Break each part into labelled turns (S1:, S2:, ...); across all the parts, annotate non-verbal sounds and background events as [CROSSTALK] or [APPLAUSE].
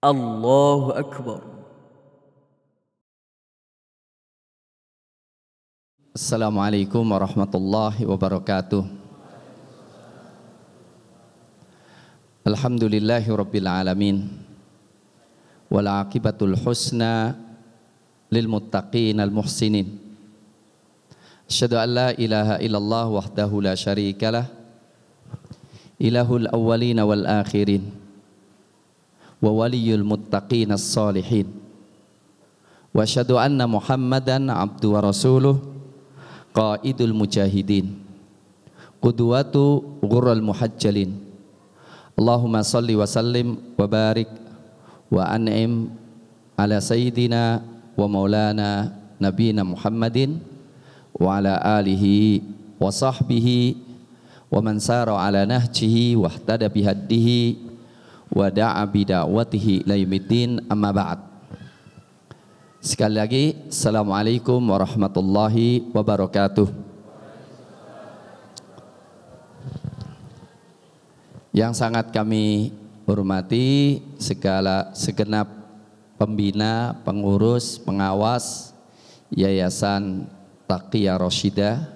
S1: الله أكبر السلام عليكم ورحمة الله وبركاته الحمد لله رب العالمين والعاقبة الحسنى للمتقين المحسنين أشهد أن لا إله إلا الله وحده لا شريك له إله الأولين والآخرين وولي المتقين الصالحين واشهد ان محمدا عبد ورسوله قائد المجاهدين قدوات غر المحجلين اللهم صل وسلم وبارك وأنعم على سيدنا ومولانا نبينا محمد وعلى آله وصحبه ومن سار على نهجه واهتدى بهده wa da'a da'watihi ila yaumiddin amma ba'd. Sekali lagi, Assalamualaikum warahmatullahi wabarakatuh. Yang sangat kami hormati segala segenap pembina, pengurus, pengawas Yayasan Taqiyah Rosyida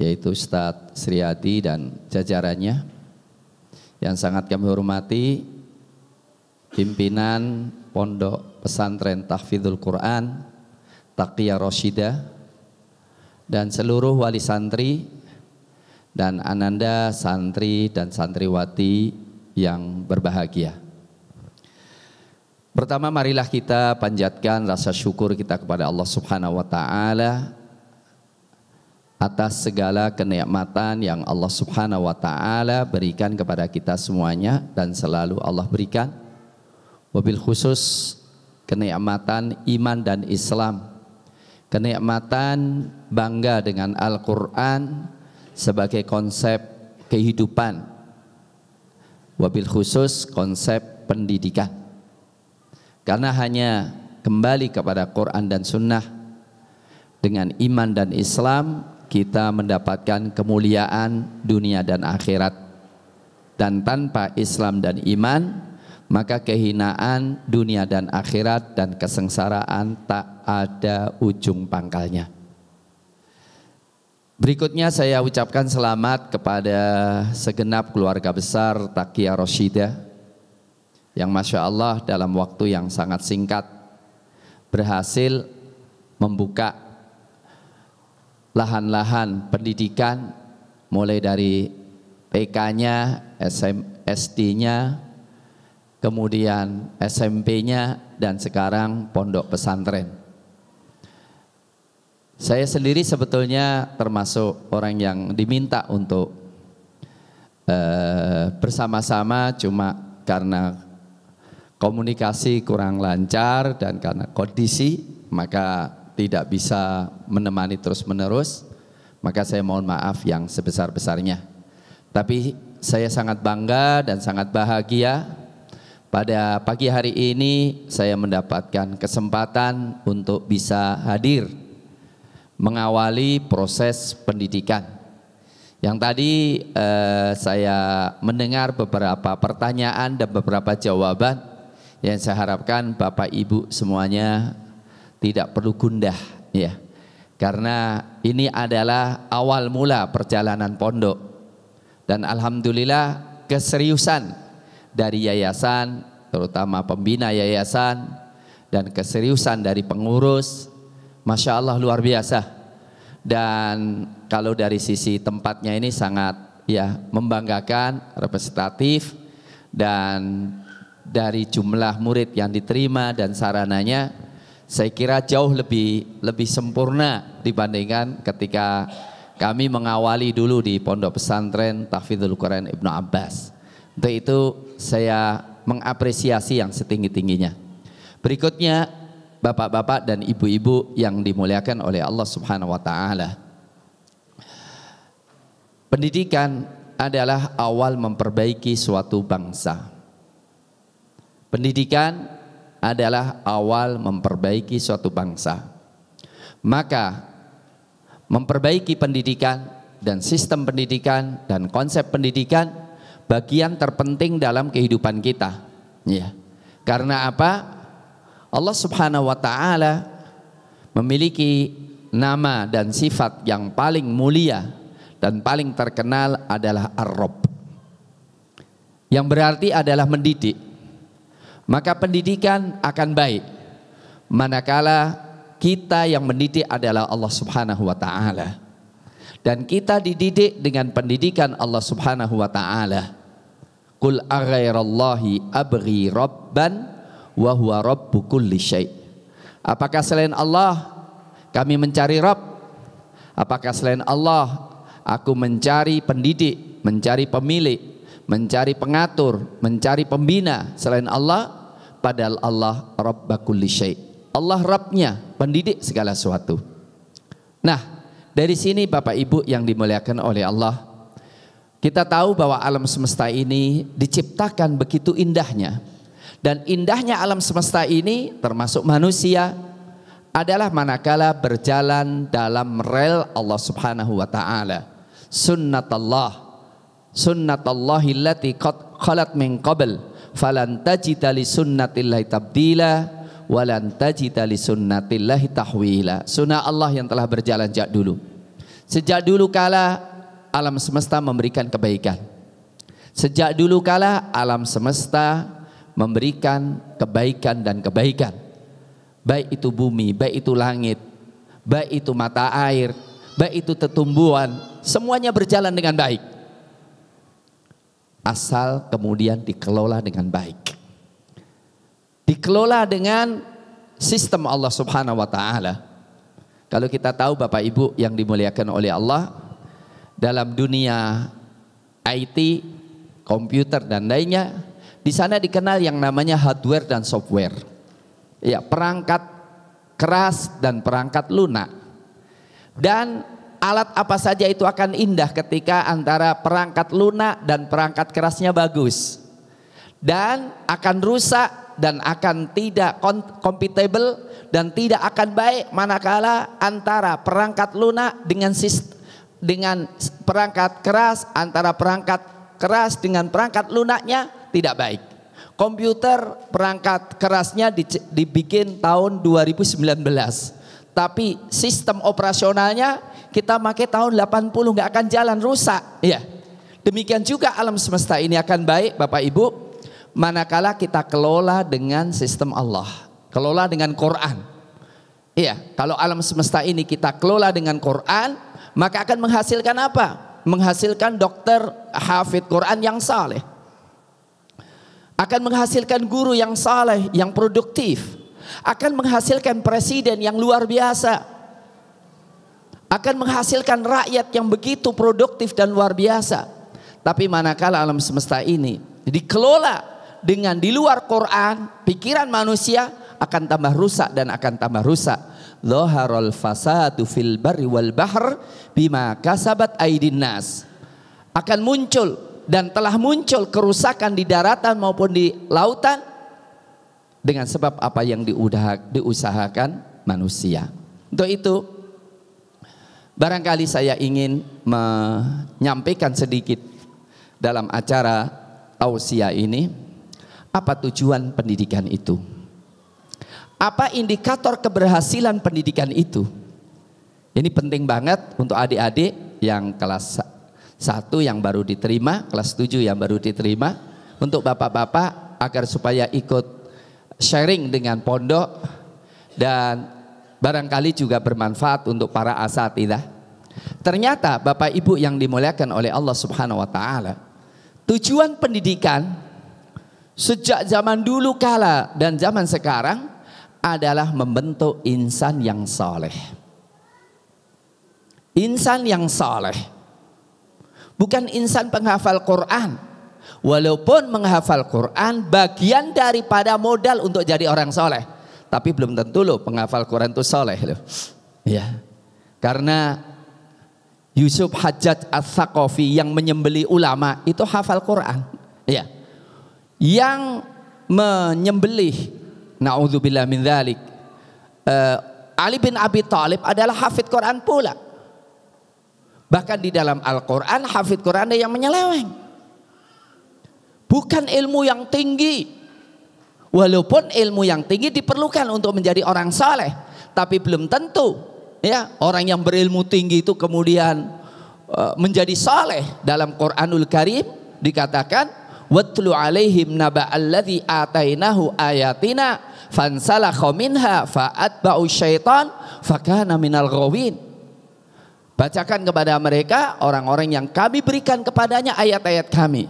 S1: yaitu Ustadz Sriati dan jajarannya yang sangat kami hormati pimpinan Pondok Pesantren Tahfidzul Quran Taqiyah Roshida dan seluruh wali santri dan ananda santri dan santriwati yang berbahagia. Pertama marilah kita panjatkan rasa syukur kita kepada Allah Subhanahu wa taala atas segala kenikmatan yang Allah Subhanahu wa taala berikan kepada kita semuanya dan selalu Allah berikan. Wabil khusus kenikmatan iman dan Islam. Kenikmatan bangga dengan Al-Qur'an sebagai konsep kehidupan. Wabil khusus konsep pendidikan. Karena hanya kembali kepada Quran dan sunnah dengan iman dan Islam kita mendapatkan kemuliaan dunia dan akhirat. Dan tanpa Islam dan iman, maka kehinaan dunia dan akhirat dan kesengsaraan tak ada ujung pangkalnya. Berikutnya saya ucapkan selamat kepada segenap keluarga besar Takia Roshida yang Masya Allah dalam waktu yang sangat singkat berhasil membuka lahan-lahan pendidikan mulai dari PK-nya, SD-nya, kemudian SMP-nya dan sekarang pondok pesantren. Saya sendiri sebetulnya termasuk orang yang diminta untuk eh, bersama-sama cuma karena komunikasi kurang lancar dan karena kondisi maka tidak bisa menemani terus-menerus, maka saya mohon maaf yang sebesar-besarnya. Tapi saya sangat bangga dan sangat bahagia pada pagi hari ini saya mendapatkan kesempatan untuk bisa hadir mengawali proses pendidikan. Yang tadi eh, saya mendengar beberapa pertanyaan dan beberapa jawaban yang saya harapkan Bapak Ibu semuanya tidak perlu gundah ya. Karena ini adalah awal mula perjalanan pondok. Dan alhamdulillah keseriusan dari yayasan, terutama pembina yayasan dan keseriusan dari pengurus, masya Allah luar biasa. Dan kalau dari sisi tempatnya ini sangat ya membanggakan, representatif dan dari jumlah murid yang diterima dan sarananya saya kira jauh lebih lebih sempurna dibandingkan ketika kami mengawali dulu di pondok pesantren Tahfidzul Quran Ibnu Abbas. Untuk itu saya mengapresiasi yang setinggi-tingginya. Berikutnya bapak-bapak dan ibu-ibu yang dimuliakan oleh Allah Subhanahu wa taala. Pendidikan adalah awal memperbaiki suatu bangsa. Pendidikan adalah awal memperbaiki suatu bangsa. Maka memperbaiki pendidikan dan sistem pendidikan dan konsep pendidikan bagian terpenting dalam kehidupan kita. Ya. Karena apa? Allah Subhanahu wa taala memiliki nama dan sifat yang paling mulia dan paling terkenal adalah Ar-Rabb. Yang berarti adalah mendidik maka pendidikan akan baik. Manakala kita yang mendidik adalah Allah Subhanahu wa taala. Dan kita dididik dengan pendidikan Allah Subhanahu wa taala. Kul aghairallahi abri rabban wa huwa rabbu kulli syai'. Apakah selain Allah kami mencari Rabb? Apakah selain Allah aku mencari pendidik, mencari pemilik, mencari pengatur, mencari pembina selain Allah? padahal Allah Rabba syai. Allah Rabbnya, pendidik segala sesuatu. Nah, dari sini Bapak Ibu yang dimuliakan oleh Allah, kita tahu bahwa alam semesta ini diciptakan begitu indahnya. Dan indahnya alam semesta ini termasuk manusia adalah manakala berjalan dalam rel Allah Subhanahu wa taala. Sunnatullah. Sunnatullahillati qad khalat min qabl falan tajida li sunnatillahi tabdila walan tajida li sunnatillahi tahwila. Sunnah Allah yang telah berjalan sejak dulu. Sejak dulu kala alam semesta memberikan kebaikan. Sejak dulu kala alam semesta memberikan kebaikan dan kebaikan. Baik itu bumi, baik itu langit, baik itu mata air, baik itu tetumbuhan, semuanya berjalan dengan baik asal kemudian dikelola dengan baik. Dikelola dengan sistem Allah Subhanahu wa taala. Kalau kita tahu Bapak Ibu yang dimuliakan oleh Allah dalam dunia IT, komputer dan lainnya, di sana dikenal yang namanya hardware dan software. Ya, perangkat keras dan perangkat lunak. Dan Alat apa saja itu akan indah ketika antara perangkat lunak dan perangkat kerasnya bagus. Dan akan rusak dan akan tidak compatible dan tidak akan baik manakala antara perangkat lunak dengan dengan perangkat keras antara perangkat keras dengan perangkat lunaknya tidak baik. Komputer perangkat kerasnya dibikin tahun 2019. Tapi sistem operasionalnya kita pakai tahun 80 nggak akan jalan rusak. Ya. Demikian juga alam semesta ini akan baik Bapak Ibu manakala kita kelola dengan sistem Allah, kelola dengan Quran. Iya, kalau alam semesta ini kita kelola dengan Quran, maka akan menghasilkan apa? Menghasilkan dokter hafid Quran yang saleh. Akan menghasilkan guru yang saleh, yang produktif. Akan menghasilkan presiden yang luar biasa akan menghasilkan rakyat yang begitu produktif dan luar biasa. Tapi manakala alam semesta ini dikelola dengan di luar Quran, pikiran manusia akan tambah rusak dan akan tambah rusak. Zaharul fasadu fil barri wal bahr bima kasabat aidin nas. Akan muncul dan telah muncul kerusakan di daratan maupun di lautan dengan sebab apa yang diusahakan manusia. Untuk itu Barangkali saya ingin menyampaikan sedikit dalam acara Ausia ini apa tujuan pendidikan itu? Apa indikator keberhasilan pendidikan itu? Ini penting banget untuk adik-adik yang kelas 1 yang baru diterima, kelas 7 yang baru diterima, untuk bapak-bapak agar supaya ikut sharing dengan pondok dan barangkali juga bermanfaat untuk para asatidah. Ternyata Bapak Ibu yang dimuliakan oleh Allah Subhanahu wa taala, tujuan pendidikan sejak zaman dulu kala dan zaman sekarang adalah membentuk insan yang soleh. Insan yang soleh. Bukan insan penghafal Quran. Walaupun menghafal Quran bagian daripada modal untuk jadi orang soleh tapi belum tentu loh penghafal Quran itu soleh loh. Ya. Karena Yusuf Hajat As-Sakofi yang menyembeli ulama itu hafal Quran. Ya. Yang menyembelih naudzubillah min dzalik. Uh, eh, Ali bin Abi Talib adalah hafid Quran pula. Bahkan di dalam Al-Quran hafid Quran ada yang menyeleweng. Bukan ilmu yang tinggi, Walaupun ilmu yang tinggi diperlukan untuk menjadi orang saleh, tapi belum tentu ya orang yang berilmu tinggi itu kemudian uh, menjadi saleh. Dalam Quranul Karim dikatakan watlu alaihim naba alladhi atainahu ayatina fansalakha minha fa'atba'u syaitan fakana minal ghawin. Bacakan kepada mereka orang-orang yang kami berikan kepadanya ayat-ayat kami.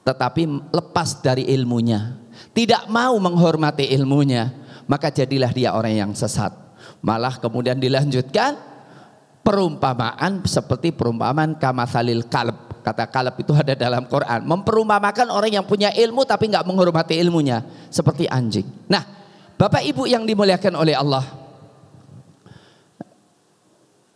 S1: Tetapi lepas dari ilmunya tidak mau menghormati ilmunya, maka jadilah dia orang yang sesat. Malah kemudian dilanjutkan perumpamaan seperti perumpamaan kamathalil kalb. Kata kalb itu ada dalam Quran. Memperumpamakan orang yang punya ilmu tapi nggak menghormati ilmunya. Seperti anjing. Nah, Bapak Ibu yang dimuliakan oleh Allah.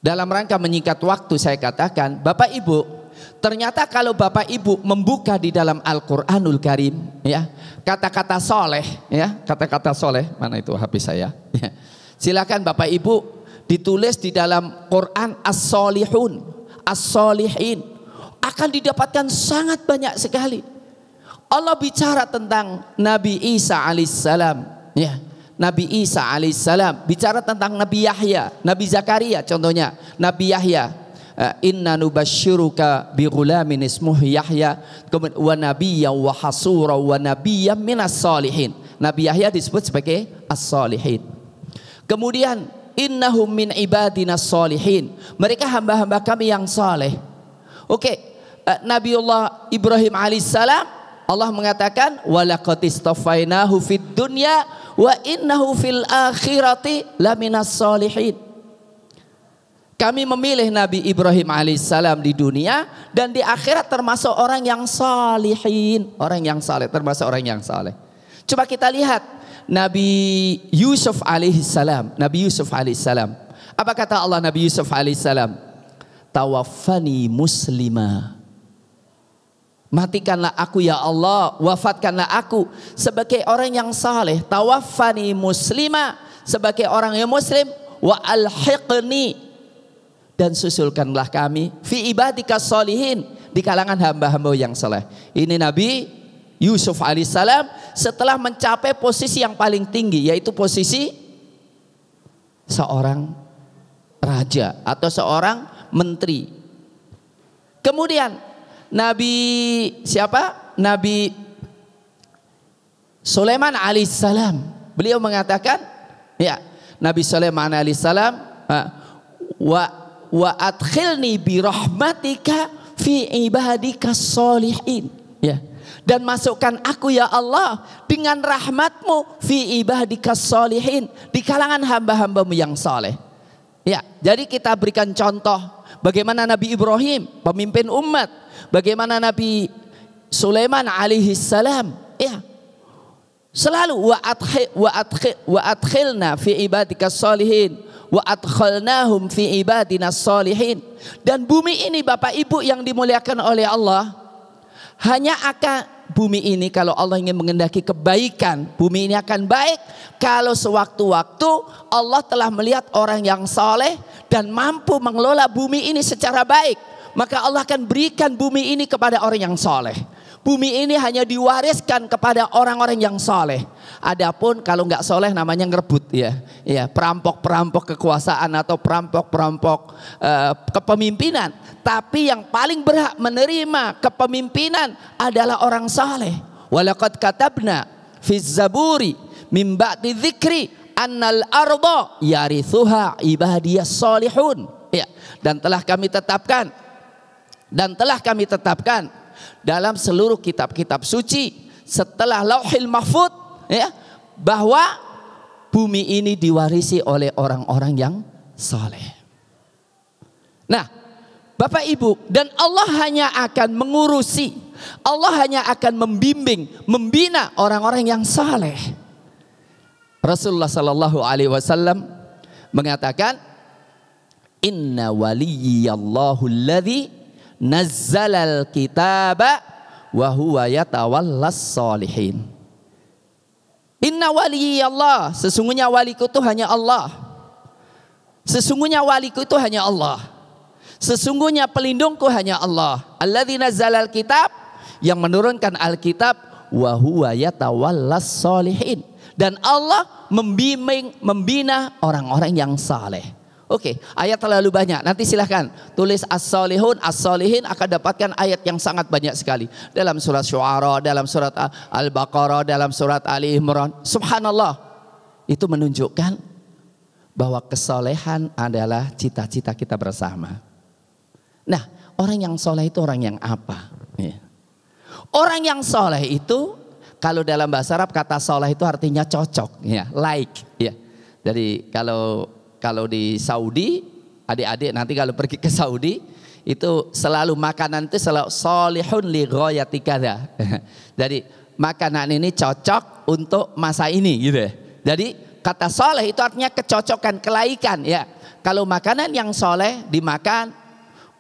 S1: Dalam rangka menyikat waktu saya katakan, Bapak Ibu Ternyata kalau Bapak Ibu membuka di dalam Al-Qur'anul Karim ya, kata-kata soleh ya, kata-kata soleh mana itu HP saya? Ya. Silakan Bapak Ibu ditulis di dalam Quran As-Solihun, As-Solihin akan didapatkan sangat banyak sekali. Allah bicara tentang Nabi Isa alaihissalam, ya. Nabi Isa alaihissalam bicara tentang Nabi Yahya, Nabi Zakaria contohnya, Nabi Yahya Eh, inna nubashiruka bi gulamin ismuh Yahya kemudian wa nabiyya wa hasura wa nabiyyan minas salihin Nabi Yahya disebut sebagai as-salihin kemudian innahum min ibadina salihin mereka hamba-hamba kami yang saleh oke okay. Eh, Nabiullah Ibrahim alaihissalam Allah mengatakan walaqad istafainahu fid dunya wa innahu fil akhirati laminas salihin kami memilih Nabi Ibrahim alaihissalam di dunia dan di akhirat termasuk orang yang salihin, orang yang saleh, termasuk orang yang saleh. Coba kita lihat Nabi Yusuf alaihissalam, Nabi Yusuf alaihissalam. Apa kata Allah Nabi Yusuf alaihissalam? Tawafani muslima. Matikanlah aku ya Allah, wafatkanlah aku sebagai orang yang saleh. Tawafani muslima sebagai orang yang muslim wa alhiqni dan susulkanlah kami fi ibadika solihin di kalangan hamba-hamba yang saleh. Ini Nabi Yusuf alaihissalam setelah mencapai posisi yang paling tinggi yaitu posisi seorang raja atau seorang menteri. Kemudian Nabi siapa? Nabi Sulaiman alaihissalam. Beliau mengatakan, ya Nabi Sulaiman alaihissalam wa wa adkhilni bi rahmatika fi ibadika solihin. Ya. Dan masukkan aku ya Allah dengan rahmatmu fi ibadika solihin. Di kalangan hamba-hambamu yang soleh. Ya, jadi kita berikan contoh bagaimana Nabi Ibrahim pemimpin umat, bagaimana Nabi Sulaiman alaihi salam. Ya. Selalu wa adkhil wa adkhil wa adkhilna fi ibadika solihin wa adkhalnahum fi ibadina salihin Dan bumi ini Bapak Ibu yang dimuliakan oleh Allah hanya akan bumi ini kalau Allah ingin mengendaki kebaikan, bumi ini akan baik kalau sewaktu-waktu Allah telah melihat orang yang soleh dan mampu mengelola bumi ini secara baik. Maka Allah akan berikan bumi ini kepada orang yang soleh. Bumi ini hanya diwariskan kepada orang-orang yang soleh. Adapun kalau nggak soleh namanya ngerebut ya, ya perampok-perampok kekuasaan atau perampok-perampok uh, kepemimpinan. Tapi yang paling berhak menerima kepemimpinan adalah orang soleh. Walakat katabna fizzaburi mimba'ti dzikri annal ardo yarithuha ibadiyah solihun. Ya, dan telah kami tetapkan dan telah kami tetapkan dalam seluruh kitab-kitab suci setelah Lauhil Mahfud ya bahwa bumi ini diwarisi oleh orang-orang yang saleh Nah, Bapak Ibu dan Allah hanya akan mengurusi, Allah hanya akan membimbing, membina orang-orang yang saleh Rasulullah Shallallahu Alaihi Wasallam mengatakan, Inna waliyallahu alladhi nazzalal kitaba wa huwa yatawallas solihin. Inna waliyi Allah, sesungguhnya waliku itu hanya Allah. Sesungguhnya waliku itu hanya Allah. Sesungguhnya pelindungku hanya Allah. Alladzi nazzalal kitab yang menurunkan Alkitab wa huwa yatawallas solihin. Dan Allah membimbing, membina orang-orang yang saleh. Oke, ayat terlalu banyak. Nanti silahkan tulis as-solihun, as-solihin akan dapatkan ayat yang sangat banyak sekali. Dalam surat syuara, dalam surat al-baqarah, dalam surat Ali Imran. Subhanallah. Itu menunjukkan bahwa kesolehan adalah cita-cita kita bersama. Nah, orang yang soleh itu orang yang apa? Iya. Orang yang soleh itu kalau dalam bahasa Arab kata soleh itu artinya cocok, ya, like, ya. Jadi kalau kalau di Saudi, adik-adik nanti kalau pergi ke Saudi, itu selalu makanan itu selalu solihun li goyatikada. [LAUGHS] Jadi makanan ini cocok untuk masa ini gitu ya. Jadi kata soleh itu artinya kecocokan, kelaikan ya. Kalau makanan yang soleh dimakan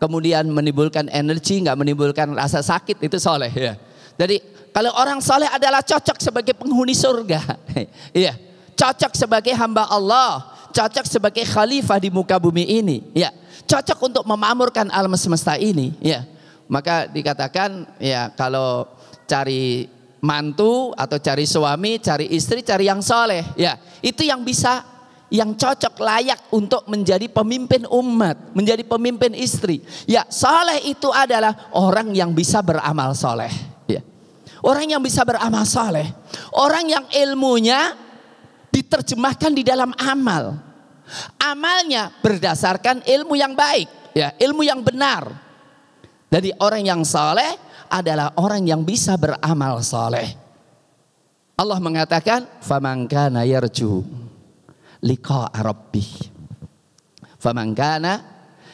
S1: kemudian menimbulkan energi, nggak menimbulkan rasa sakit itu soleh ya. Jadi kalau orang soleh adalah cocok sebagai penghuni surga. [LAUGHS] Iya, cocok sebagai hamba Allah, cocok sebagai khalifah di muka bumi ini, ya. Cocok untuk memamurkan alam semesta ini, ya. Maka dikatakan ya kalau cari mantu atau cari suami, cari istri, cari yang soleh, ya. Itu yang bisa yang cocok layak untuk menjadi pemimpin umat, menjadi pemimpin istri. Ya, soleh itu adalah orang yang bisa beramal soleh. Ya. Orang yang bisa beramal soleh, orang yang ilmunya diterjemahkan di dalam amal. Amalnya berdasarkan ilmu yang baik, ya, ilmu yang benar. Jadi orang yang saleh adalah orang yang bisa beramal saleh. Allah mengatakan kana yarju liqa'a rabbih. kana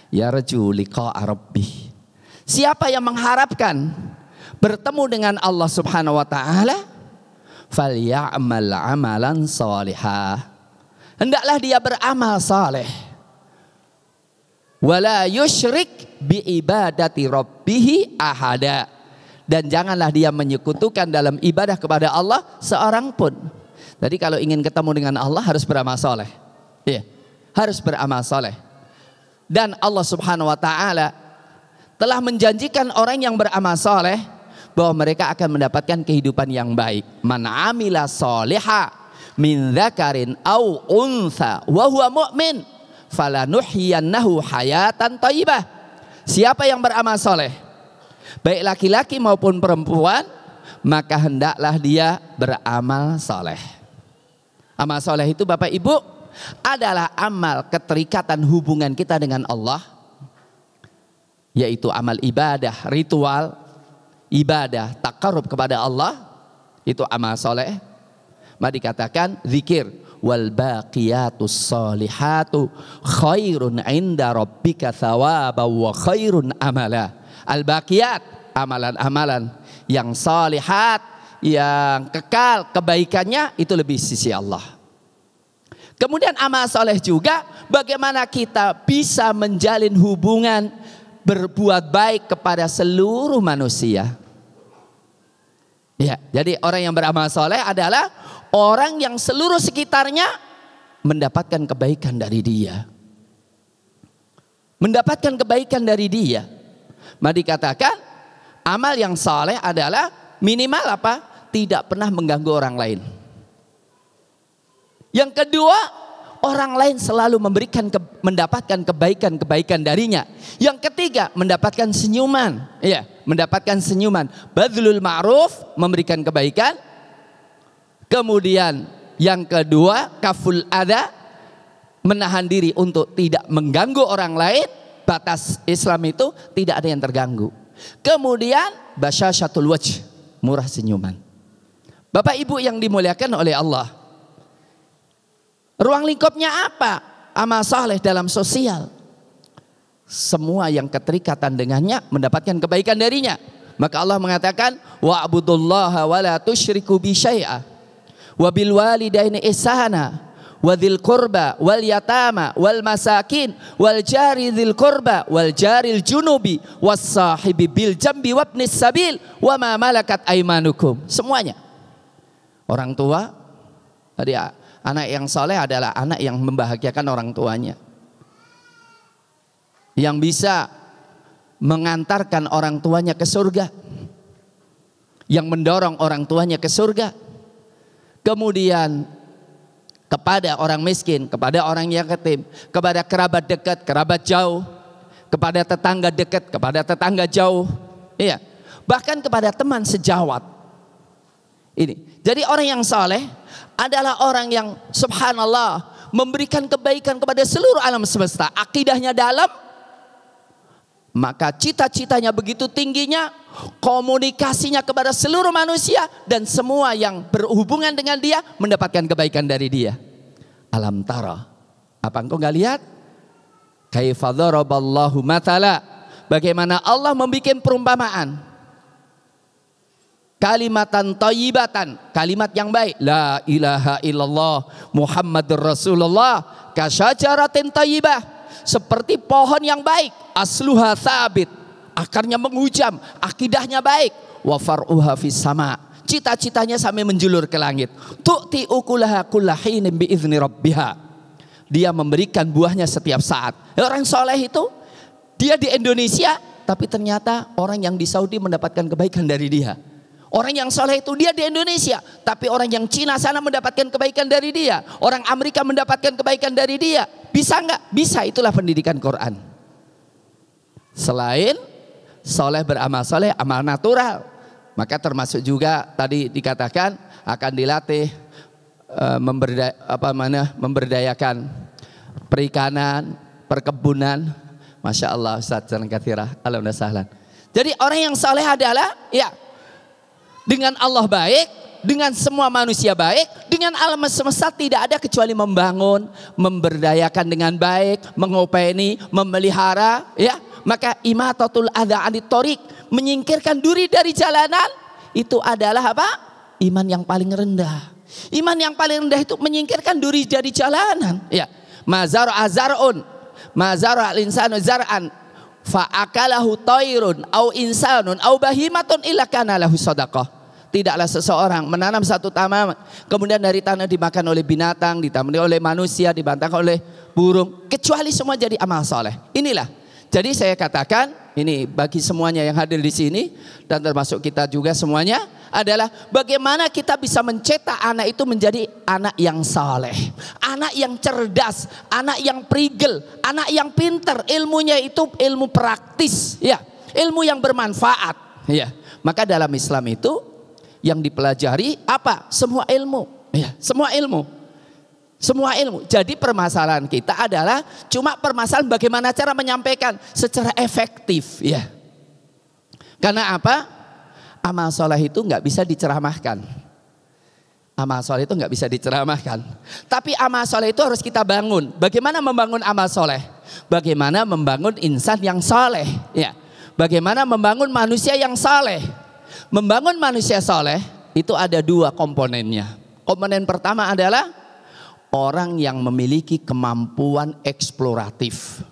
S1: yarju liqa'a rabbih. Siapa yang mengharapkan bertemu dengan Allah Subhanahu wa taala, falyamal amalan salihah. Hendaklah dia beramal saleh. Wala yusyrik bi ibadati rabbih Dan janganlah dia menyekutukan dalam ibadah kepada Allah seorang pun. Jadi kalau ingin ketemu dengan Allah harus beramal saleh. Iya, harus beramal saleh. Dan Allah subhanahu wa ta'ala telah menjanjikan orang yang beramal saleh bahwa mereka akan mendapatkan kehidupan yang baik. Man amila soleha min zakarin au unsa wa huwa mu'min falanuhyiyannahu hayatan thayyibah. Siapa yang beramal soleh, baik laki-laki maupun perempuan, maka hendaklah dia beramal soleh. Amal soleh itu Bapak Ibu adalah amal keterikatan hubungan kita dengan Allah, yaitu amal ibadah, ritual, ibadah, takarub kepada Allah itu amal soleh. Mari dikatakan zikir wal baqiyatus solihatu khairun inda rabbika thawaba wa khairun amala. Al baqiyat amalan-amalan yang salihat yang kekal kebaikannya itu lebih sisi Allah. Kemudian amal soleh juga bagaimana kita bisa menjalin hubungan berbuat baik kepada seluruh manusia. Ya, jadi orang yang beramal soleh adalah orang yang seluruh sekitarnya mendapatkan kebaikan dari dia. Mendapatkan kebaikan dari dia. Maka dikatakan amal yang soleh adalah minimal apa? Tidak pernah mengganggu orang lain. Yang kedua orang lain selalu memberikan ke, mendapatkan kebaikan-kebaikan darinya. Yang ketiga, mendapatkan senyuman. Iya, mendapatkan senyuman. Badlul ma'ruf memberikan kebaikan. Kemudian yang kedua, kaful ada menahan diri untuk tidak mengganggu orang lain. Batas Islam itu tidak ada yang terganggu. Kemudian basyasyatul wajh, murah senyuman. Bapak Ibu yang dimuliakan oleh Allah, Ruang lingkupnya apa? Amal soleh dalam sosial. Semua yang keterikatan dengannya mendapatkan kebaikan darinya. Maka Allah mengatakan wa abudullaha wa la tusyriku bi syai'a wa bil walidaini ihsana wa dzil wal yatama wal masakin wal jari dil kurba, wal jaril junubi was sahibi bil jambi wabnis sabil wa ma malakat aimanukum semuanya orang tua tadi Anak yang soleh adalah anak yang membahagiakan orang tuanya. Yang bisa mengantarkan orang tuanya ke surga. Yang mendorong orang tuanya ke surga. Kemudian kepada orang miskin, kepada orang yang ketim, kepada kerabat dekat, kerabat jauh, kepada tetangga dekat, kepada tetangga jauh. Iya. Bahkan kepada teman sejawat. Ini. Jadi orang yang soleh adalah orang yang subhanallah memberikan kebaikan kepada seluruh alam semesta. Akidahnya dalam, maka cita-citanya begitu tingginya, komunikasinya kepada seluruh manusia dan semua yang berhubungan dengan dia mendapatkan kebaikan dari dia. Alam tara. Apa engkau nggak lihat? Kaifadzaraballahu matala. Bagaimana Allah membuat perumpamaan kalimatan tayyibatan kalimat yang baik la ilaha illallah muhammadur rasulullah kasyajaratin tayyibah seperti pohon yang baik asluha sabit akarnya menghujam akidahnya baik wa far'uha fis sama cita-citanya sampai menjulur ke langit tu'ti ukulaha kullahinim biizni rabbiha dia memberikan buahnya setiap saat ya, orang soleh itu dia di Indonesia tapi ternyata orang yang di Saudi mendapatkan kebaikan dari dia Orang yang soleh itu dia di Indonesia, tapi orang yang Cina sana mendapatkan kebaikan dari dia, orang Amerika mendapatkan kebaikan dari dia. Bisa nggak? Bisa. Itulah pendidikan Quran. Selain soleh beramal soleh, amal natural, maka termasuk juga tadi dikatakan akan dilatih e, apa mana memberdayakan perikanan, perkebunan. Masya Allah Ustaz Jalan Kathira, Alhamdulillah sahlan. Jadi orang yang soleh adalah ya dengan Allah baik, dengan semua manusia baik, dengan alam semesta tidak ada kecuali membangun, memberdayakan dengan baik, mengopeni, memelihara, ya. Maka imatatul adha anit menyingkirkan duri dari jalanan itu adalah apa? Iman yang paling rendah. Iman yang paling rendah itu menyingkirkan duri dari jalanan. Ya. Mazar azarun. Mazar al-insanu zar'an. akalahu toirun. Au insanun. Au bahimatun ilakana lahu sodakoh. Tidaklah seseorang menanam satu taman, kemudian dari tanah dimakan oleh binatang, ditamani oleh manusia, dibantah oleh burung, kecuali semua jadi amal soleh. Inilah. Jadi saya katakan, ini bagi semuanya yang hadir di sini dan termasuk kita juga semuanya adalah bagaimana kita bisa mencetak anak itu menjadi anak yang saleh, anak yang cerdas, anak yang prigel, anak yang pinter, ilmunya itu ilmu praktis, ya, ilmu yang bermanfaat, ya. Maka dalam Islam itu yang dipelajari apa? Semua ilmu. Ya, semua ilmu. Semua ilmu. Jadi permasalahan kita adalah cuma permasalahan bagaimana cara menyampaikan secara efektif, ya. Karena apa? Amal soleh itu nggak bisa diceramahkan. Amal soleh itu nggak bisa diceramahkan. Tapi amal soleh itu harus kita bangun. Bagaimana membangun amal soleh? Bagaimana membangun insan yang soleh? Ya. Bagaimana membangun manusia yang saleh? Membangun manusia soleh itu ada dua komponennya. Komponen pertama adalah orang yang memiliki kemampuan eksploratif.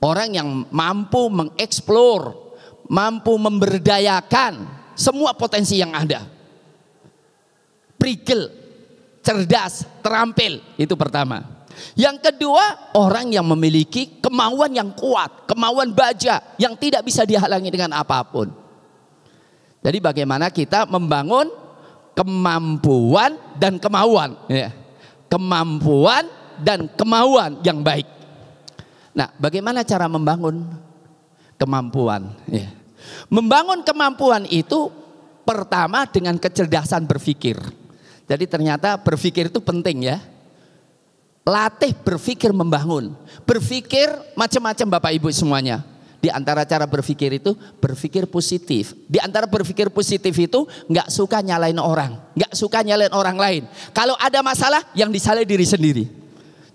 S1: Orang yang mampu mengeksplor, mampu memberdayakan semua potensi yang ada. Prigel, cerdas, terampil, itu pertama. Yang kedua, orang yang memiliki kemauan yang kuat, kemauan baja yang tidak bisa dihalangi dengan apapun. Jadi bagaimana kita membangun kemampuan dan kemauan. Ya. Kemampuan dan kemauan yang baik. Nah bagaimana cara membangun kemampuan. Ya. Membangun kemampuan itu pertama dengan kecerdasan berpikir. Jadi ternyata berpikir itu penting ya. Latih berpikir membangun. Berpikir macam-macam Bapak Ibu semuanya. Di antara cara berpikir itu berpikir positif. Di antara berpikir positif itu nggak suka nyalain orang, nggak suka nyalain orang lain. Kalau ada masalah yang disalahi diri sendiri.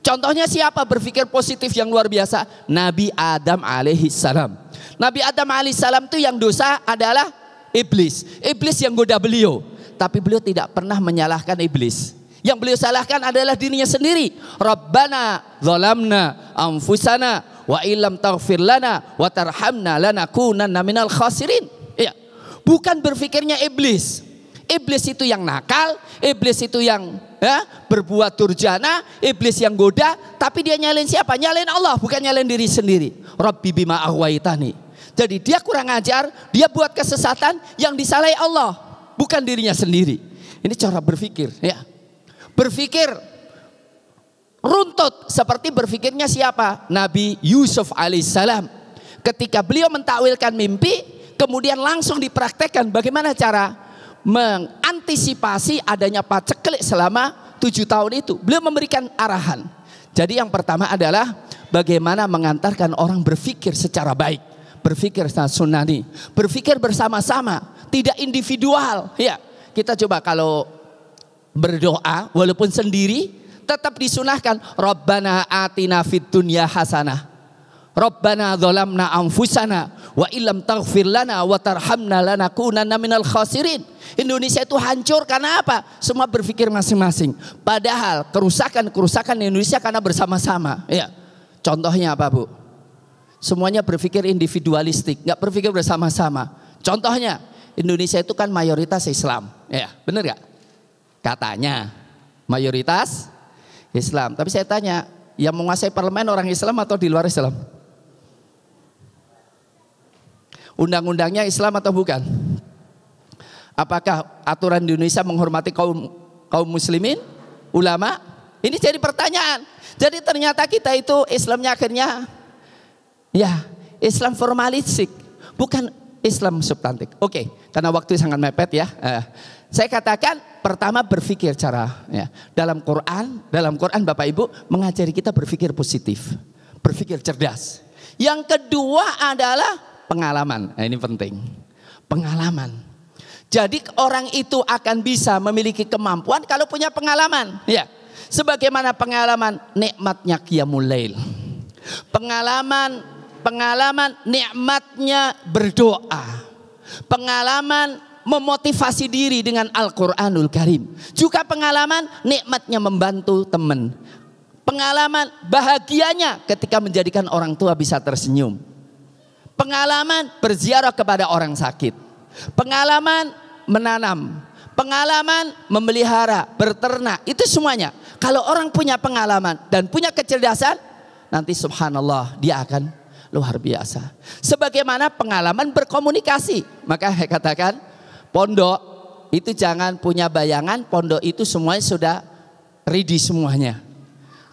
S1: Contohnya siapa berpikir positif yang luar biasa? Nabi Adam alaihi salam. Nabi Adam alaihi salam itu yang dosa adalah iblis. Iblis yang goda beliau. Tapi beliau tidak pernah menyalahkan iblis. Yang beliau salahkan adalah dirinya sendiri. Rabbana zalamna anfusana wa ilam taufir lana wa tarhamna minal khasirin. Iya. Bukan berfikirnya iblis. Iblis itu yang nakal, iblis itu yang ya, berbuat durjana, iblis yang goda, tapi dia nyalain siapa? Nyalain Allah, bukan nyalain diri sendiri. Rabbi bima ahwaitani. Jadi dia kurang ajar, dia buat kesesatan yang disalahi Allah, bukan dirinya sendiri. Ini cara berfikir. ya. Berpikir runtut seperti berpikirnya siapa? Nabi Yusuf alaihissalam. Ketika beliau mentakwilkan mimpi, kemudian langsung dipraktekkan bagaimana cara mengantisipasi adanya paceklik selama tujuh tahun itu. Beliau memberikan arahan. Jadi yang pertama adalah bagaimana mengantarkan orang berpikir secara baik. Berpikir secara sunani. Berpikir bersama-sama. Tidak individual. Ya, kita coba kalau berdoa walaupun sendiri tetap disunahkan Rabbana atina fid dunya hasanah Rabbana zalamna anfusana wa ilam taghfir lana wa tarhamna lanakunanna minal khasirin. Indonesia itu hancur karena apa? Semua berpikir masing-masing. Padahal kerusakan-kerusakan Indonesia karena bersama-sama. Ya. Contohnya apa, Bu? Semuanya berpikir individualistik, nggak berpikir bersama-sama. Contohnya, Indonesia itu kan mayoritas Islam. Ya, benar nggak? Katanya mayoritas Islam. Tapi saya tanya, yang menguasai parlemen orang Islam atau di luar Islam? Undang-undangnya Islam atau bukan? Apakah aturan di Indonesia menghormati kaum kaum muslimin, ulama? Ini jadi pertanyaan. Jadi ternyata kita itu Islamnya akhirnya ya, Islam formalistik, bukan Islam substantif. Oke, karena waktu sangat mepet ya. Eh, saya katakan pertama berpikir cara ya. Dalam Quran, dalam Quran Bapak Ibu mengajari kita berpikir positif, berpikir cerdas. Yang kedua adalah pengalaman. Nah, ini penting. Pengalaman. Jadi orang itu akan bisa memiliki kemampuan kalau punya pengalaman, ya. Sebagaimana pengalaman nikmatnya kiamulail Pengalaman pengalaman nikmatnya berdoa. Pengalaman memotivasi diri dengan Al-Quranul Karim. Juga pengalaman nikmatnya membantu teman. Pengalaman bahagianya ketika menjadikan orang tua bisa tersenyum. Pengalaman berziarah kepada orang sakit. Pengalaman menanam. Pengalaman memelihara, berternak. Itu semuanya. Kalau orang punya pengalaman dan punya kecerdasan, nanti subhanallah dia akan luar biasa. Sebagaimana pengalaman berkomunikasi. Maka saya katakan pondok itu jangan punya bayangan pondok itu semuanya sudah ready semuanya.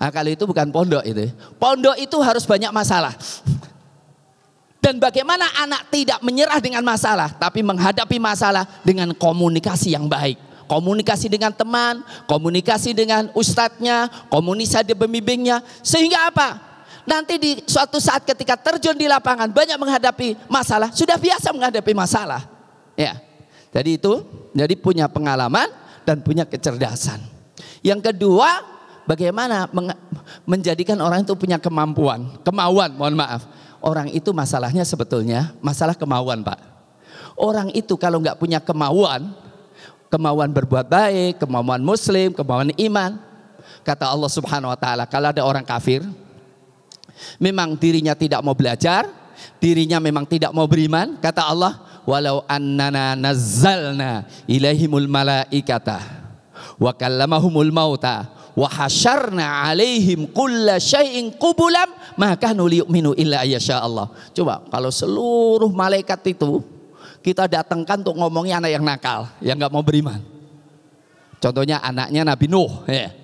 S1: Nah, kalau itu bukan pondok itu. Pondok itu harus banyak masalah. Dan bagaimana anak tidak menyerah dengan masalah, tapi menghadapi masalah dengan komunikasi yang baik. Komunikasi dengan teman, komunikasi dengan ustadznya, komunikasi dengan pembimbingnya. Sehingga apa? Nanti di suatu saat ketika terjun di lapangan banyak menghadapi masalah, sudah biasa menghadapi masalah. Ya. Jadi itu, jadi punya pengalaman dan punya kecerdasan. Yang kedua, bagaimana menjadikan orang itu punya kemampuan, kemauan, mohon maaf. Orang itu masalahnya sebetulnya masalah kemauan, Pak. Orang itu kalau nggak punya kemauan, kemauan berbuat baik, kemauan muslim, kemauan iman. Kata Allah Subhanahu wa taala, kalau ada orang kafir memang dirinya tidak mau belajar, dirinya memang tidak mau beriman, kata Allah, walau annana nazzalna ilaihimul malaikata wa kallamahumul mauta wa hasyarna alaihim kulla syai'in kubulam maka nuli yu'minu illa ayasha Allah. Coba kalau seluruh malaikat itu kita datangkan untuk ngomongi anak yang nakal, yang nggak mau beriman. Contohnya anaknya Nabi Nuh. Ya.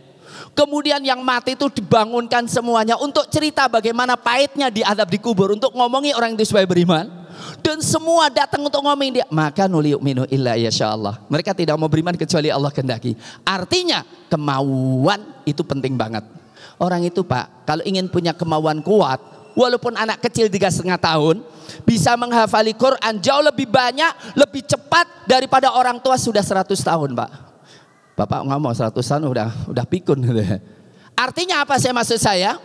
S1: Kemudian yang mati itu dibangunkan semuanya untuk cerita bagaimana pahitnya diadab dikubur di kubur. Untuk ngomongi orang itu supaya beriman. Dan semua datang untuk ngomongin dia. Maka minu illa ya Allah. Mereka tidak mau beriman kecuali Allah kendaki. Artinya kemauan itu penting banget. Orang itu pak, kalau ingin punya kemauan kuat, walaupun anak kecil tiga setengah tahun, bisa menghafali Quran jauh lebih banyak, lebih cepat daripada orang tua sudah seratus tahun pak. Bapak ngomong 100 tahun udah udah pikun. [LAUGHS] Artinya apa saya maksud saya?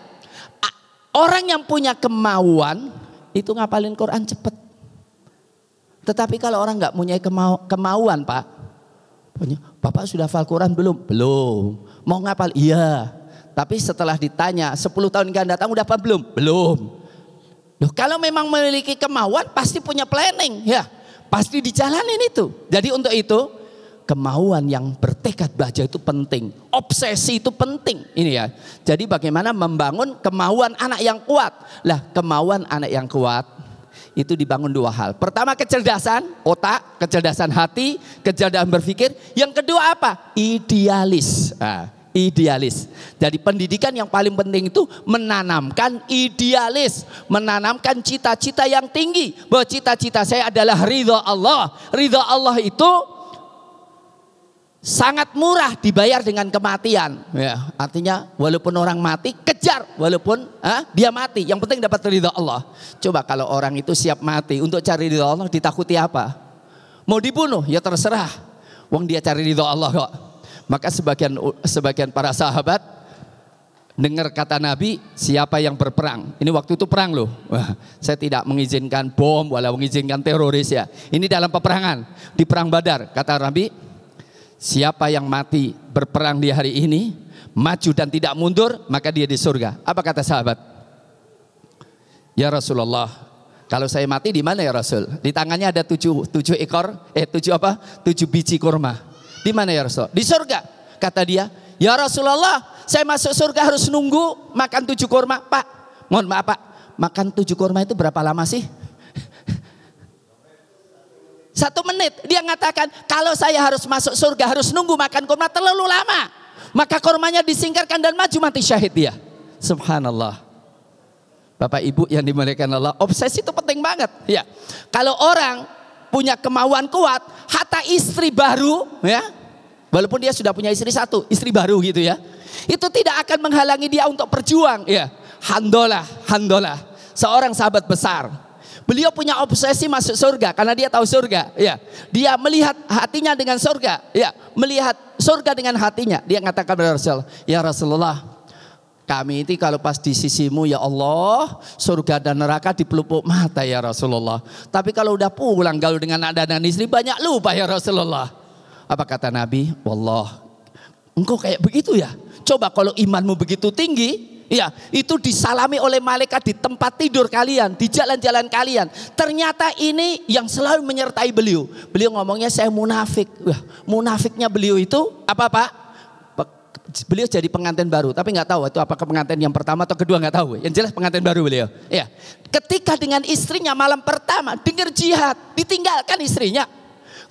S1: Orang yang punya kemauan itu ngapalin Quran cepat. Tetapi kalau orang nggak punya kemau kemauan pak, Bapak sudah hafal Quran belum? Belum. Mau ngapal? Iya. Tapi setelah ditanya, 10 tahun yang datang udah apa belum? Belum. Loh, kalau memang memiliki kemauan pasti punya planning ya. Pasti dijalanin itu. Jadi untuk itu kemauan yang bertekad belajar itu penting. Obsesi itu penting ini ya. Jadi bagaimana membangun kemauan anak yang kuat? Lah, kemauan anak yang kuat itu dibangun dua hal. Pertama kecerdasan otak, kecerdasan hati, kecerdasan berpikir. Yang kedua apa? Idealis. Nah, idealis. Jadi pendidikan yang paling penting itu menanamkan idealis, menanamkan cita-cita yang tinggi. Bahwa cita-cita saya adalah ridho Allah. Ridho Allah itu sangat murah dibayar dengan kematian. Ya, artinya walaupun orang mati kejar walaupun eh, dia mati, yang penting dapat ridho Allah. Coba kalau orang itu siap mati untuk cari ridho Allah ditakuti apa? Mau dibunuh ya terserah. Wong dia cari ridho Allah kok. Maka sebagian sebagian para sahabat dengar kata Nabi siapa yang berperang. Ini waktu itu perang loh. Wah, saya tidak mengizinkan bom, walau mengizinkan teroris ya. Ini dalam peperangan di perang Badar kata Nabi Siapa yang mati berperang di hari ini, maju dan tidak mundur, maka dia di surga. Apa kata sahabat? Ya Rasulullah, kalau saya mati di mana ya Rasul? Di tangannya ada tujuh, tujuh ekor, eh tujuh apa? Tujuh biji kurma. Di mana ya Rasul? Di surga. Kata dia, ya Rasulullah, saya masuk surga harus nunggu makan tujuh kurma. Pak, mohon maaf Pak, makan tujuh kurma itu berapa lama sih? Satu menit. Dia mengatakan kalau saya harus masuk surga harus nunggu makan kurma terlalu lama. Maka kurmanya disingkirkan dan maju mati syahid dia. Subhanallah. Bapak Ibu yang dimuliakan Allah, obsesi itu penting banget. Ya, kalau orang punya kemauan kuat, hata istri baru, ya, walaupun dia sudah punya istri satu, istri baru gitu ya, itu tidak akan menghalangi dia untuk berjuang. Ya, handola, handola, seorang sahabat besar, Beliau punya obsesi masuk surga karena dia tahu surga. Ya, dia melihat hatinya dengan surga. Ya, melihat surga dengan hatinya. Dia mengatakan kepada Rasulullah, ya Rasulullah, kami itu kalau pas di sisimu ya Allah, surga dan neraka di pelupuk mata ya Rasulullah. Tapi kalau udah pulang gaul dengan anak dan istri banyak lupa ya Rasulullah. Apa kata Nabi? Wallah, engkau kayak begitu ya? Coba kalau imanmu begitu tinggi, Ya, itu disalami oleh malaikat di tempat tidur kalian, di jalan-jalan kalian. Ternyata ini yang selalu menyertai beliau. Beliau ngomongnya saya munafik. Wah, munafiknya beliau itu apa Pak? Beliau jadi pengantin baru, tapi nggak tahu itu apakah pengantin yang pertama atau kedua nggak tahu. Yang jelas pengantin baru beliau. Ya, ketika dengan istrinya malam pertama dengar jihad, ditinggalkan istrinya,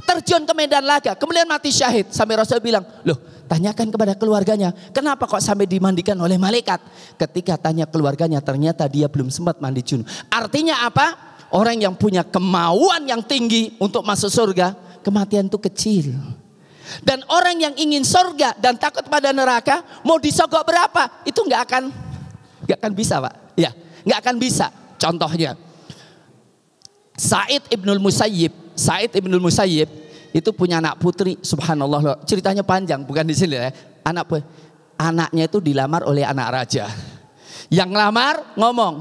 S1: terjun ke medan laga, kemudian mati syahid. Sampai Rasul bilang, loh Tanyakan kepada keluarganya, kenapa kok sampai dimandikan oleh malaikat? Ketika tanya keluarganya, ternyata dia belum sempat mandi junub. Artinya apa? Orang yang punya kemauan yang tinggi untuk masuk surga, kematian itu kecil. Dan orang yang ingin surga dan takut pada neraka, mau disogok berapa? Itu nggak akan nggak akan bisa, Pak. Ya, nggak akan bisa. Contohnya, Said ibnul Musayyib. Said ibnul Musayyib itu punya anak putri, subhanallah. Loh. Ceritanya panjang, bukan di sini ya. Anak anaknya itu dilamar oleh anak raja. Yang lamar ngomong,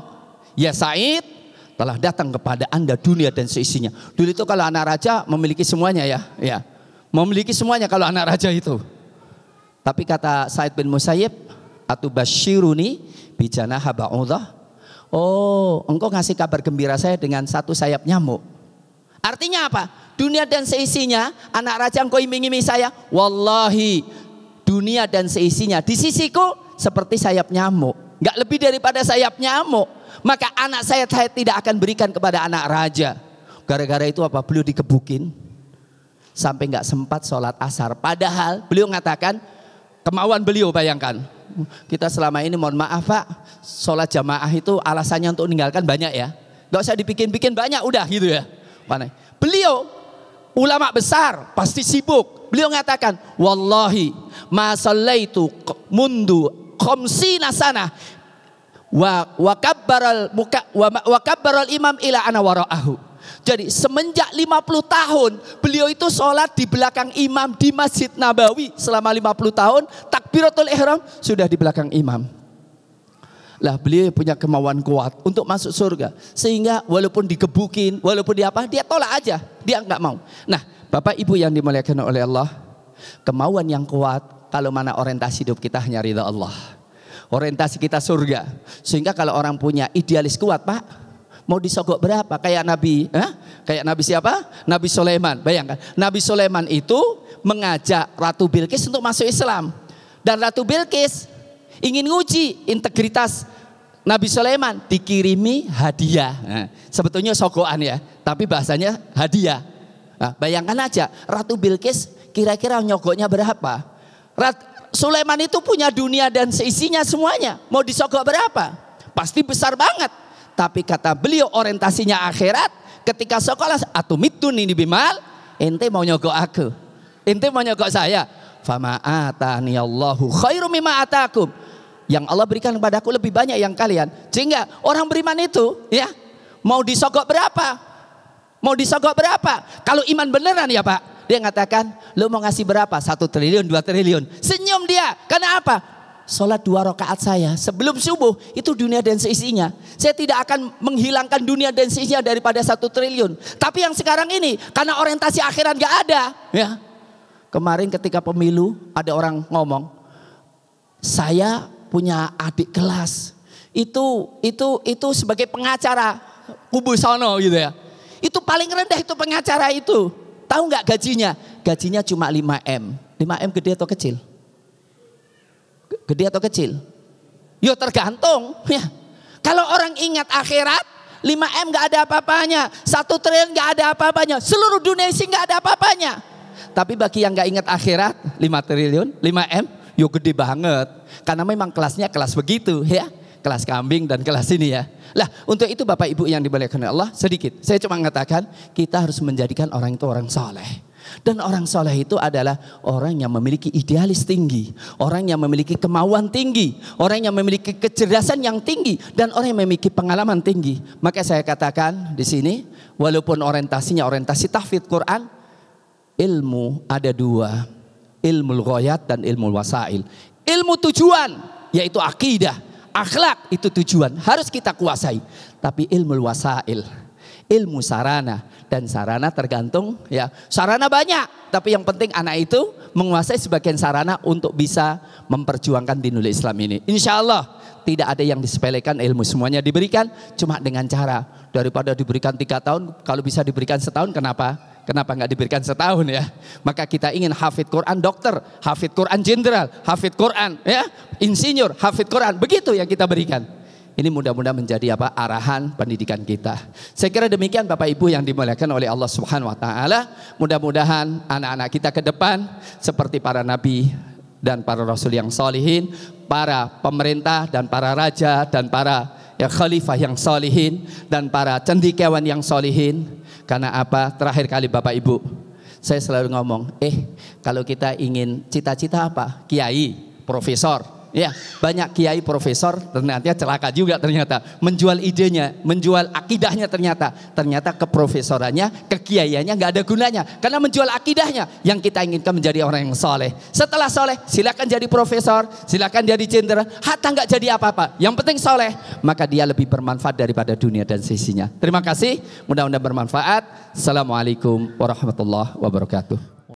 S1: "Ya Said, telah datang kepada Anda dunia dan seisinya." Dulu itu kalau anak raja memiliki semuanya ya, ya. Memiliki semuanya kalau anak raja itu. Tapi kata Said bin Musayyib, atau Bashiruni bijana Allah Oh, engkau ngasih kabar gembira saya dengan satu sayap nyamuk. Artinya apa? Dunia dan seisinya, anak raja engkau iming saya, wallahi dunia dan seisinya di sisiku seperti sayap nyamuk. Gak lebih daripada sayap nyamuk. Maka anak saya saya tidak akan berikan kepada anak raja. Gara-gara itu apa? Beliau dikebukin sampai nggak sempat sholat asar. Padahal beliau mengatakan kemauan beliau bayangkan. Kita selama ini mohon maaf pak, sholat jamaah itu alasannya untuk meninggalkan banyak ya. Gak usah dipikin-pikin banyak udah gitu ya mana? Beliau ulama besar pasti sibuk. Beliau mengatakan, "Wallahi ma sallaitu mundu khamsina sana wa wa kabbaral muka wa, wa kabbaral imam ila ana wara'ahu." Jadi semenjak 50 tahun beliau itu sholat di belakang imam di Masjid Nabawi selama 50 tahun. Takbiratul ihram sudah di belakang imam. Lah beliau punya kemauan kuat untuk masuk surga. Sehingga walaupun dikebukin walaupun dia apa, dia tolak aja. Dia nggak mau. Nah Bapak Ibu yang dimuliakan oleh Allah. Kemauan yang kuat kalau mana orientasi hidup kita hanya ridha Allah. Orientasi kita surga. Sehingga kalau orang punya idealis kuat Pak mau disogok berapa? Kayak Nabi, eh? kayak Nabi siapa? Nabi Soleman. Bayangkan, Nabi Soleman itu mengajak Ratu Bilqis untuk masuk Islam. Dan Ratu Bilqis ingin nguji integritas Nabi Sulaiman dikirimi hadiah. Nah, sebetulnya sogoan ya, tapi bahasanya hadiah. Nah, bayangkan aja, Ratu Bilqis kira-kira nyogoknya berapa? Rat Sulaiman itu punya dunia dan seisinya semuanya. Mau disogok berapa? Pasti besar banget. Tapi kata beliau orientasinya akhirat. Ketika atau mitun ini bimal, ente mau nyogok aku. Ente mau nyogok saya. Fama atani Allahu khairu yang Allah berikan kepadaku lebih banyak yang kalian. Sehingga orang beriman itu ya mau disogok berapa? Mau disogok berapa? Kalau iman beneran ya Pak. Dia mengatakan, lu mau ngasih berapa? Satu triliun, dua triliun. Senyum dia. Karena apa? Sholat dua rakaat saya sebelum subuh itu dunia dan seisinya. Saya tidak akan menghilangkan dunia dan seisinya daripada satu triliun. Tapi yang sekarang ini karena orientasi akhiran gak ada. Ya. Kemarin ketika pemilu ada orang ngomong, saya punya adik kelas. Itu itu itu sebagai pengacara kubu sono gitu ya. Itu paling rendah itu pengacara itu. Tahu nggak gajinya? Gajinya cuma 5M. 5M gede atau kecil? Gede atau kecil? Yo ya tergantung. Ya. Kalau orang ingat akhirat, 5M nggak ada apa-apanya. Satu triliun nggak ada apa-apanya. Seluruh dunia sih nggak ada apa-apanya. Tapi bagi yang nggak ingat akhirat, 5 triliun, 5M, yo gede banget. Karena memang kelasnya kelas begitu ya. Kelas kambing dan kelas ini ya. Lah untuk itu Bapak Ibu yang dimuliakan Allah sedikit. Saya cuma mengatakan kita harus menjadikan orang itu orang soleh. Dan orang soleh itu adalah orang yang memiliki idealis tinggi, orang yang memiliki kemauan tinggi, orang yang memiliki kecerdasan yang tinggi, dan orang yang memiliki pengalaman tinggi. Maka saya katakan di sini, walaupun orientasinya orientasi tahfidz Quran, ilmu ada dua ilmu ghoyat dan ilmu wasail. Ilmu tujuan yaitu akidah, akhlak itu tujuan harus kita kuasai. Tapi ilmu wasail, ilmu sarana dan sarana tergantung ya. Sarana banyak, tapi yang penting anak itu menguasai sebagian sarana untuk bisa memperjuangkan dinul Islam ini. Insya Allah tidak ada yang disepelekan ilmu semuanya diberikan cuma dengan cara daripada diberikan tiga tahun kalau bisa diberikan setahun kenapa Kenapa nggak diberikan setahun ya? Maka kita ingin hafid Quran dokter, hafid Quran jenderal, hafid Quran ya, insinyur, hafid Quran. Begitu yang kita berikan. Ini mudah-mudahan menjadi apa arahan pendidikan kita. Saya kira demikian Bapak Ibu yang dimuliakan oleh Allah Subhanahu wa taala. Mudah-mudahan anak-anak kita ke depan seperti para nabi dan para rasul yang solihin, para pemerintah dan para raja dan para ya khalifah yang solihin dan para cendikiawan yang solihin karena apa? Terakhir kali Bapak Ibu, saya selalu ngomong, eh kalau kita ingin cita-cita apa? Kiai, profesor, Ya, banyak kiai profesor ternyata celaka juga ternyata. Menjual idenya, menjual akidahnya ternyata. Ternyata keprofesorannya, kekiaiannya nggak ada gunanya. Karena menjual akidahnya yang kita inginkan menjadi orang yang soleh. Setelah soleh, silakan jadi profesor, silakan jadi cendera. Hatta nggak jadi apa-apa. Yang penting soleh, maka dia lebih bermanfaat daripada dunia dan sisinya. Terima kasih, mudah-mudahan bermanfaat. Assalamualaikum warahmatullahi wabarakatuh.